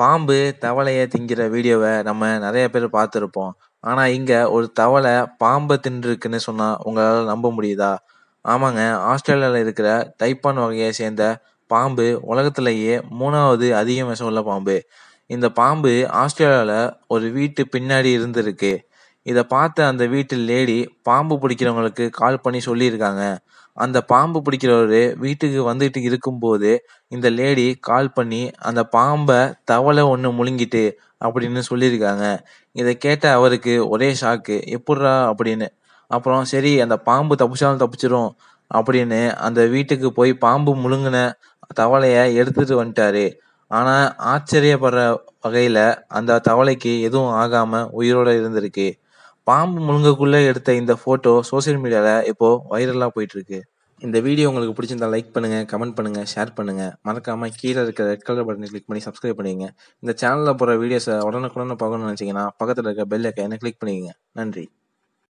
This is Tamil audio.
பாம்பு தவளைய திங்கிற வீடியோவை நம்ம நிறைய பேர் பார்த்துருப்போம் ஆனால் இங்கே ஒரு தவளை பாம்பை தின்றுருக்குன்னு சொன்னால் உங்களால் நம்ப முடியுதா ஆமாங்க ஆஸ்திரேலியாவில் இருக்கிற டைப்பான் வகையை சேர்ந்த பாம்பு உலகத்திலேயே மூணாவது அதிக விஷம் உள்ள பாம்பு இந்த பாம்பு ஆஸ்திரேலியாவில் ஒரு வீட்டு பின்னாடி இருந்திருக்கு இதை பார்த்த அந்த வீட்டு லேடி பாம்பு பிடிக்கிறவங்களுக்கு கால் பண்ணி சொல்லியிருக்காங்க அந்த பாம்பு பிடிக்கிறவர் வீட்டுக்கு வந்துட்டு இருக்கும்போது இந்த லேடி கால் பண்ணி அந்த பாம்பை தவளை ஒன்று முழுங்கிட்டு அப்படின்னு சொல்லியிருக்காங்க இதை கேட்ட அவருக்கு ஒரே ஷாக்கு எப்பட்றா அப்படின்னு அப்புறம் சரி அந்த பாம்பு தப்பிச்சாலும் தப்பிச்சிரும் அப்படின்னு அந்த வீட்டுக்கு போய் பாம்பு முழுங்கின தவளையை எடுத்துட்டு வந்துட்டாரு ஆனால் ஆச்சரியப்படுற வகையில் அந்த தவளைக்கு எதுவும் ஆகாமல் உயிரோடு இருந்திருக்கு பாம்பு முழுங்கக்குள்ளே எடுத்த இந்த ஃபோட்டோ சோசியல் மீடியாவில் இப்போது வைரலாக போயிட்டு இந்த வீடியோ உங்களுக்கு பிடிச்சிருந்தா லைக் பண்ணுங்கள் கமெண்ட் பண்ணுங்கள் ஷேர் பண்ணுங்கள் மறக்காமல் கீழே இருக்க ரெட் கலர் பட்டனை கிளிக் பண்ணி சப்ஸ்கிரைப் பண்ணிங்க இந்த சேனலில் போகிற வீடியோஸை உடனுக்குடனே பார்க்கணும்னு நினச்சிங்கன்னா பக்கத்தில் இருக்க பெல் ஐக்கனை கிளிக் பண்ணிக்கங்க நன்றி